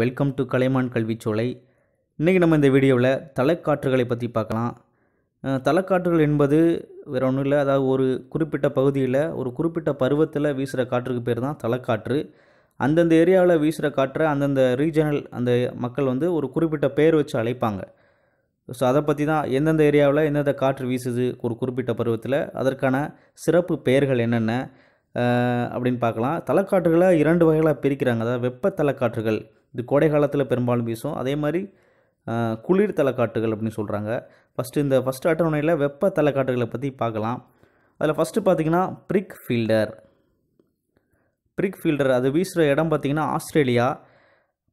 welcome to கலைமான் கல்விச்சோலை இன்றைக்கி நம்ம இந்த வீடியோவில் தலைக்காற்றுகளை பற்றி பார்க்கலாம் தலைக்காற்றுகள் என்பது வேறு ஒன்றும் இல்லை அதாவது ஒரு குறிப்பிட்ட பகுதியில் ஒரு குறிப்பிட்ட பருவத்தில் வீசுகிற காற்றுக்கு பேர் தான் தலைக்காற்று அந்தந்த ஏரியாவில் வீசுகிற காற்றை அந்தந்த ரீஜனல் அந்த மக்கள் வந்து ஒரு குறிப்பிட்ட பேர் வச்சு அழைப்பாங்க ஸோ அதை பற்றி தான் எந்தெந்த ஏரியாவில் எந்தெந்த காற்று வீசுது ஒரு குறிப்பிட்ட பருவத்தில் அதற்கான சிறப்பு பெயர்கள் என்னென்ன அப்படின்னு பார்க்கலாம் தலைக்காற்றுகளை இரண்டு வகைகளாக பிரிக்கிறாங்க அதாவது வெப்ப தலைக்காற்றுகள் இது கோடை காலத்தில் பெரும்பாலும் வீசும் அதே மாதிரி குளிர் தலைக்காட்டுகள் அப்படின்னு சொல்கிறாங்க ஃபஸ்ட்டு இந்த ஃபஸ்ட் அட்டவணையில் வெப்ப தலைக்காட்டுகளை பற்றி பார்க்கலாம் அதில் ஃபஸ்ட்டு பார்த்திங்கன்னா ப்ரிக் ஃபீல்டர் ப்ரிக் ஃபீல்டர் அது வீசுகிற இடம் பார்த்திங்கன்னா ஆஸ்திரேலியா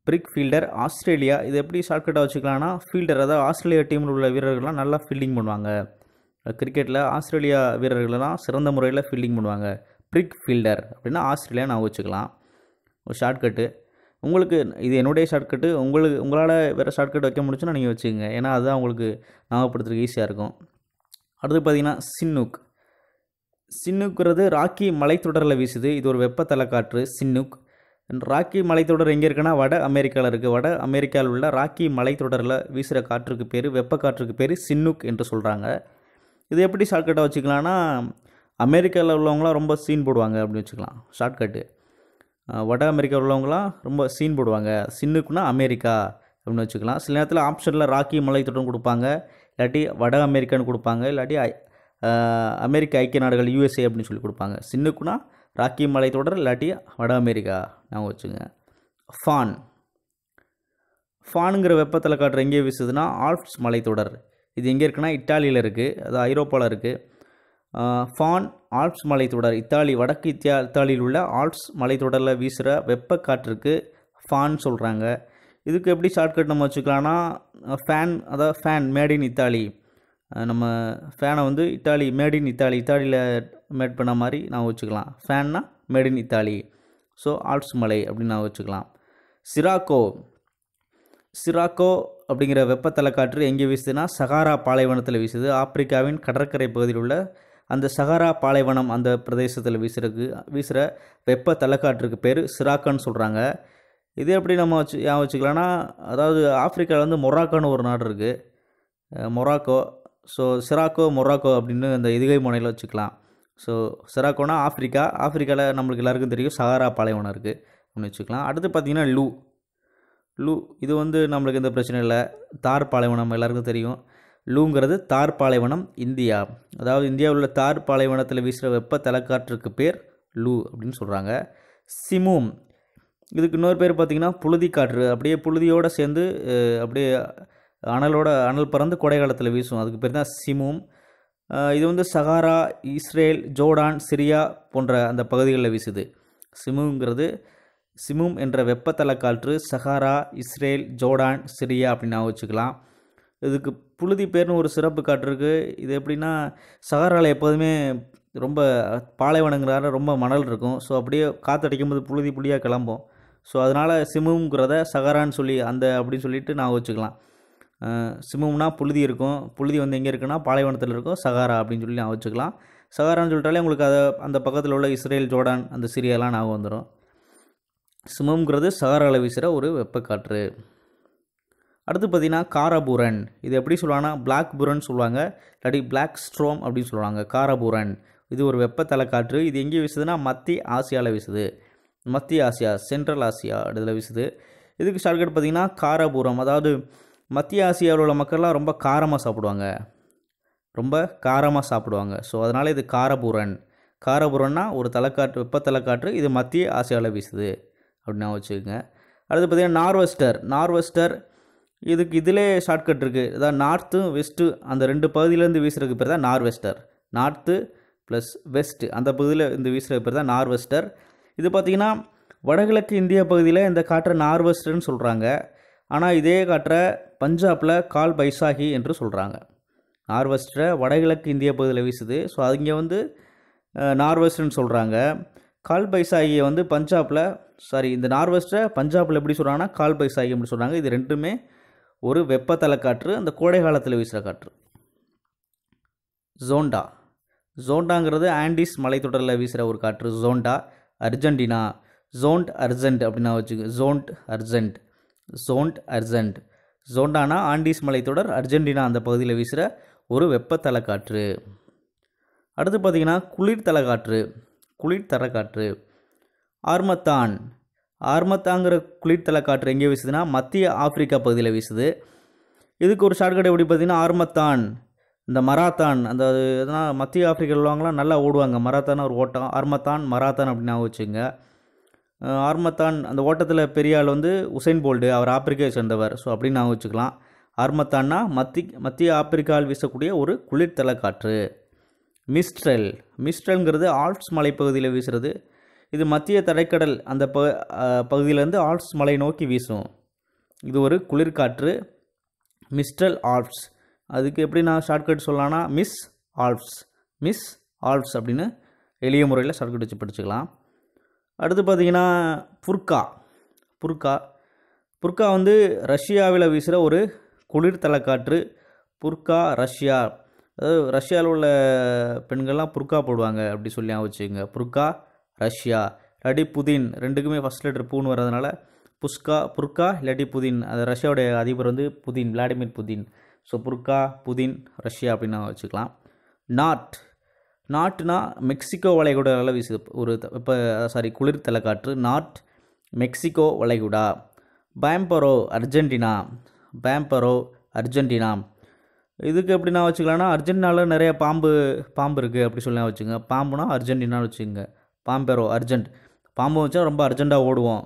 பிரிக் ஃபீல்டர் ஆஸ்திரேலியா இது எப்படி ஷார்ட்கட்டாக வச்சுக்கலாம்னா ஃபீல்டர் அதாவது ஆஸ்திரேலியா டீமில் உள்ள வீரர்கள்லாம் நல்லா ஃபீல்டிங் பண்ணுவாங்க கிரிக்கெட்டில் ஆஸ்திரேலியா வீரர்கள்லாம் சிறந்த முறையில் ஃபீல்டிங் பண்ணுவாங்க பிரிக் ஃபீல்டர் அப்படின்னா ஆஸ்திரேலியா நான் வச்சுக்கலாம் ஒரு ஷார்ட்கட்டு உங்களுக்கு இது என்னுடைய ஷார்ட்கட்டு உங்களுக்கு உங்களால் வேறு ஷார்ட்கட் வைக்க முடிச்சுன்னா நீங்கள் வச்சுக்கோங்க ஏன்னா அதுதான் உங்களுக்கு ஞாபகப்படுத்துறதுக்கு ஈஸியாக இருக்கும் அடுத்து பார்த்திங்கன்னா சின்னுக் சின்னுக்குறது ராக்கி மலைத்தொடரில் வீசுது இது ஒரு வெப்பத்தலை காற்று சின்னுக் ராக்கி மலைத்தொடர் எங்கே இருக்குன்னா வட அமெரிக்காவில் இருக்குது வட அமெரிக்காவில் உள்ள ராக்கி மலைத்தொடரில் வீசுகிற காற்றுக்கு பேர் வெப்பக்காற்றுக்கு பேர் சின்னுக் என்று சொல்கிறாங்க இது எப்படி ஷார்ட்கட்டாக வச்சுக்கலாம்னா அமெரிக்காவில் உள்ளவங்களாம் ரொம்ப சீன் போடுவாங்க அப்படின்னு வச்சுக்கலாம் ஷார்ட்கட்டு வட அமெரிக்கா உள்ளவங்களாம் ரொம்ப சீன் போடுவாங்க சின்னுக்குன்னா அமெரிக்கா அப்படின்னு வச்சுக்கலாம் சில நேரத்தில் ஆப்ஷனில் ராக்கி மலைத்தொடர்னு கொடுப்பாங்க இல்லாட்டி வட அமெரிக்கான்னு கொடுப்பாங்க இல்லாட்டி அமெரிக்க ஐக்கிய நாடுகள் யூஎஸ்ஏ அப்படின்னு சொல்லி கொடுப்பாங்க சின்னுக்குன்னா ராக்கி மலைத்தொடர் இல்லாட்டி வட அமெரிக்கா நாங்கள் வச்சுங்க ஃபான் ஃபானுங்கிற வெப்பத்தில் காட்டுற எங்கே வீசுதுன்னா ஆல்ப்ஸ் மலைத்தொடர் இது எங்கே இருக்குன்னா இட்டாலியில் இருக்குது அது ஐரோப்பாவில் இருக்குது ஃபான் ஆல்ப்ஸ் மலைத்தொடர் இத்தாலி வடக்கு இத்தியா இத்தாலியில் உள்ள ஆல்ப்ஸ் மலைத்தொடரில் வீசுகிற வெப்பக்காற்றுக்கு ஃபான் சொல்கிறாங்க இதுக்கு எப்படி ஷார்ட்கட் நம்ம வச்சுக்கலாம்னா ஃபேன் அதாவது ஃபேன் மேட் இன் இத்தாலி நம்ம ஃபேனை வந்து இத்தாலி மேட் இன் இத்தாலி இத்தாலியில் மேட் பண்ண மாதிரி நான் வச்சுக்கலாம் ஃபேன்னா made in Italy so Alps மலை அப்படின்னு நான் வச்சுக்கலாம் சிராக்கோ சிராக்கோ அப்படிங்கிற வெப்பத்தலை காற்று எங்கே வீசுதுன்னா சகாரா பாலைவனத்தில் வீசுது ஆப்பிரிக்காவின் கடற்கரை பகுதியில் உள்ள அந்த சஹாரா பாலைவனம் அந்த பிரதேசத்தில் வீசுறதுக்கு வீசுகிற வெப்ப தலைக்காற்றுக்கு பேர் சிராக்கான்னு சொல்கிறாங்க இது எப்படி நம்ம வச்சு ஏன் வச்சுக்கலாம்னா அதாவது ஆஃப்ரிக்காவில் வந்து மொராக்கோன்னு ஒரு நாடு இருக்குது மொராக்கோ ஸோ சிராக்கோ மொராக்கோ அப்படின்னு அந்த இதுகை முனையில் வச்சுக்கலாம் ஸோ சிராக்கோனா ஆஃப்ரிக்கா ஆஃப்ரிக்காவில் நம்மளுக்கு எல்லாருக்கும் தெரியும் சஹாரா பாலைவனம் இருக்குது அப்படின்னு வச்சுக்கலாம் அடுத்து பார்த்திங்கன்னா லூ லூ இது வந்து நம்மளுக்கு எந்த பிரச்சனையும் இல்லை தார் பாலைவனம் எல்லாருக்கும் தெரியும் லூங்கிறது தார் பாலைவனம் இந்தியா அதாவது இந்தியாவில் உள்ள தார் பாலைவனத்தில் வீசுகிற வெப்ப தலைக்காற்றுக்கு பேர் லூ அப்படின்னு சொல்கிறாங்க சிமும் இதுக்கு இன்னொரு பேர் பார்த்திங்கன்னா புழுதி காற்று அப்படியே புழுதியோடு சேர்ந்து அப்படியே அனலோட அனல் பறந்து கொடை காலத்தில் வீசும் அதுக்கு பேர் தான் சிமும் இது வந்து சகாரா இஸ்ரேல் ஜோர்டான் சிரியா போன்ற அந்த பகுதிகளில் வீசுது சிமுங்கிறது சிமும் என்ற வெப்பத்தலக்காற்று காற்று சஹாரா இஸ்ரேல் ஜோர்டான் சிரியா அப்படின்னு வச்சுக்கலாம் இதுக்கு புழுதி பேர்னு ஒரு சிறப்பு காட்டுருக்கு இருக்குது இது எப்படின்னா சகாராவில் எப்போதுமே ரொம்ப பாலைவனங்கிறார ரொம்ப மணல் இருக்கும் ஸோ அப்படியே காற்றடிக்கும் போது புழுதி புளியாக கிளம்பும் ஸோ அதனால் சிமுங்கிறத சகாரான்னு சொல்லி அந்த அப்படின்னு சொல்லிட்டு நான் வச்சுக்கலாம் சிமும்னா புழுதி இருக்கும் புழுதி வந்து எங்கே இருக்குன்னா பாலைவனத்தில் இருக்கும் சகாரா அப்படின்னு சொல்லி நான் வச்சுக்கலாம் சகாரான்னு சொல்லிட்டாலே உங்களுக்கு அதை அந்த பக்கத்தில் உள்ள இஸ்ரேல் ஜோர்டான் அந்த சிரியாலாம் ஞாபகம் வந்துடும் சிமம்ங்கிறது சகாராவில் வீசுகிற ஒரு வெப்பக்காற்று அடுத்து பார்த்தீங்கன்னா காரபுரன் இது எப்படி சொல்லுவாங்கன்னா பிளாக் புரன் சொல்லுவாங்க இல்லாட்டி பிளாக் ஸ்ட்ரோம் அப்படின்னு சொல்லுவாங்க காரபுரன் இது ஒரு வெப்பத்தலை காற்று இது எங்கே வீசுதுன்னா மத்திய ஆசியாவில் வீசுது மத்திய ஆசியா சென்ட்ரல் ஆசியா இதில் வீசுது இதுக்கு ஷார்ட்கட் பார்த்திங்கன்னா காரபுரம் அதாவது மத்திய ஆசியாவில் உள்ள மக்கள்லாம் ரொம்ப காரமாக சாப்பிடுவாங்க ரொம்ப காரமாக சாப்பிடுவாங்க ஸோ அதனால் இது காரபுரன் காரபுரன்னா ஒரு தலைக்காற்று வெப்பத்தலை காற்று இது மத்திய ஆசியாவில் வீசுது அப்படின்னு வச்சுக்கோங்க அடுத்து பார்த்திங்கன்னா நார்வெஸ்டர் நார்வெஸ்டர் இதுக்கு இதிலே ஷார்ட்கட் இருக்குது இதான் நார்த்து வெஸ்ட்டு அந்த ரெண்டு பகுதியிலேருந்து வீசுறதுக்கு பேர் தான் நார்வெஸ்டர் நார்த்து ப்ளஸ் வெஸ்ட்டு அந்த பகுதியில் இருந்து வீசுகிற பேர் தான் நார்வெஸ்டர் இது பார்த்திங்கன்னா வடகிழக்கு இந்திய பகுதியில் இந்த காற்றை நார்வெஸ்டர்னு சொல்கிறாங்க ஆனால் இதே காற்றை பஞ்சாபில் கால் பைசாகி என்று சொல்கிறாங்க நார்வெஸ்டரை வடகிழக்கு இந்திய பகுதியில் வீசுது ஸோ இங்கே வந்து நார்வெஸ்டர்னு சொல்கிறாங்க கால் பைசாகியை வந்து பஞ்சாபில் சாரி இந்த நார்வெஸ்ட்டை பஞ்சாபில் எப்படி சொல்கிறாங்கன்னா கால் பைசாகி அப்படின்னு சொல்கிறாங்க இது ரெண்டுமே ஒரு வெப்பத்தல காற்று அந்த கோடை காலத்தில் வீசுகிற காற்று ஜோண்டா ஜோண்டாங்கிறது ஆண்டிஸ் மலைத்தொடரில் வீசுகிற ஒரு காற்று ஜோண்டா அர்ஜென்டினா ஜோண்ட் அர்ஜென்ட் அப்படின்னா வச்சுக்க ஜோண்ட் அர்ஜென்ட் ஜோண்ட் அர்ஜென்ட் ஜோண்டானா ஆண்டிஸ் மலைத்தொடர் அர்ஜென்டினா அந்த பகுதியில் வீசுகிற ஒரு வெப்பத்தல காற்று அடுத்து பார்த்திங்கன்னா குளிர்தலை காற்று குளிர்தலை காற்று ஆர்மத்தான் ஆர்மத்தாங்கிற குளிர்தலை காற்று எங்கே வீசுதுன்னா மத்திய ஆப்பிரிக்கா பகுதியில் வீசுது இதுக்கு ஒரு ஷார்ட்கட் எப்படி பார்த்தீங்கன்னா ஆர்மத்தான் இந்த மராத்தான் அந்த இதெல்லாம் மத்திய ஆப்பிரிக்கா உள்ளவங்களாம் நல்லா ஓடுவாங்க மராத்தான் ஒரு ஓட்டம் ஆர்மத்தான் மராத்தான் அப்படின்னு வச்சுங்க ஆர்மத்தான் அந்த ஓட்டத்தில் பெரிய ஆள் வந்து உசைன் போல்டு அவர் ஆப்பிரிக்காவை சேர்ந்தவர் ஸோ அப்படின்னு நான் வச்சுக்கலாம் ஆர்மத்தான்னா மத்தி மத்திய ஆப்பிரிக்காவில் வீசக்கூடிய ஒரு குளிர்தலை காற்று மிஸ்ட்ரல் மிஸ்ட்ரல்ங்கிறது ஆல்ஸ் மலைப்பகுதியில் வீசுறது இது மத்திய தரைக்கடல் அந்த ப பகுதியிலேருந்து ஆல்ப்ஸ் மலை நோக்கி வீசும் இது ஒரு குளிர்காற்று மிஸ்டல் ஆல்ப்ஸ் அதுக்கு எப்படி நான் ஷார்ட்கட் சொல்லலான்னா மிஸ் ஆல்ப்ஸ் மிஸ் ஆல்ப்ஸ் அப்படின்னு எளிய முறையில் ஷார்ட்கட் வச்சு படிச்சுக்கலாம் அடுத்து பார்த்திங்கன்னா புர்கா புர்கா புர்கா வந்து ரஷ்யாவில் வீசுகிற ஒரு குளிர் தலைக்காற்று புர்கா ரஷ்யா அதாவது ரஷ்யாவில் உள்ள பெண்கள்லாம் புர்கா போடுவாங்க அப்படி சொல்லி வச்சுக்கோங்க புர்கா ரஷ்யா இல்லாட்டி புதின் ரெண்டுக்குமே ஃபஸ்ட் லெட்டர் பூன்னு வர்றதுனால புஷ்கா புர்கா இல்லாட்டி புதின் அது ரஷ்யாவுடைய அதிபர் வந்து Putin Vladimir Putin so Purga Putin Russia அப்படின்னு வச்சுக்கலாம் நாட் நாட்டுனா மெக்சிகோ வளைகுடா நல்லா வீசுது ஒரு இப்போ சாரி குளிர் தலைக்காற்று நாட் மெக்சிகோ வளைகுடா பேம்பரோ அர்ஜென்டினா பேம்பரோ அர்ஜென்டினா இதுக்கு எப்படின்னா வச்சுக்கலாம்னா அர்ஜென்டினாவில் நிறைய பாம்பு பாம்பு இருக்குது அப்படி சொல்லி வச்சுங்க பாம்புனா அர்ஜென்டினான்னு வச்சுக்கோங்க பாம்பேரோ அர்ஜென்ட் பாம்பு வந்துச்சுன்னா ரொம்ப அர்ஜெண்ட்டாக ஓடுவோம்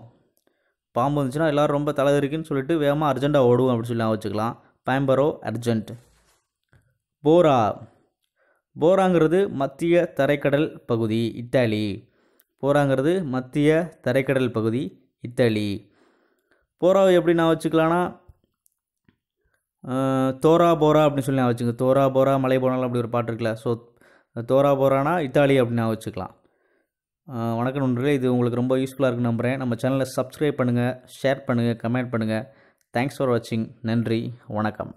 பாம்பு வந்துச்சுன்னா எல்லோரும் ரொம்ப தலை இருக்குன்னு சொல்லிட்டு வேகமாக அர்ஜெண்ட்டாக ஓடுவோம் அப்படின்னு சொல்லி நான் வச்சுக்கலாம் பாம்பரோ அர்ஜென்ட் போரா போராங்கிறது மத்திய தரைக்கடல் பகுதி இத்தாலி போராங்கிறது மத்திய தரைக்கடல் பகுதி இத்தாலி போராவை எப்படி நான் வச்சுக்கலான்னா தோரா போரா அப்படின்னு சொல்லி நான் வச்சுங்க தோரா போரா மலை போனாலும் அப்படி ஒரு பாட்டு இருக்குல்ல ஸோ தோரா போரானா இத்தாலி அப்படின்னு நான் வச்சுக்கலாம் வணக்கம் நன்றி இது உங்களுக்கு ரொம்ப யூஸ்ஃபுல்லாக இருக்குன்னு நம்புகிறேன் நம்ம சேனலை சப்ஸ்கிரைப் பண்ணுங்கள் ஷேர் பண்ணுங்கள் கமெண்ட் பண்ணுங்கள் தேங்க்ஸ் ஃபார் வாட்சிங் நன்றி வணக்கம்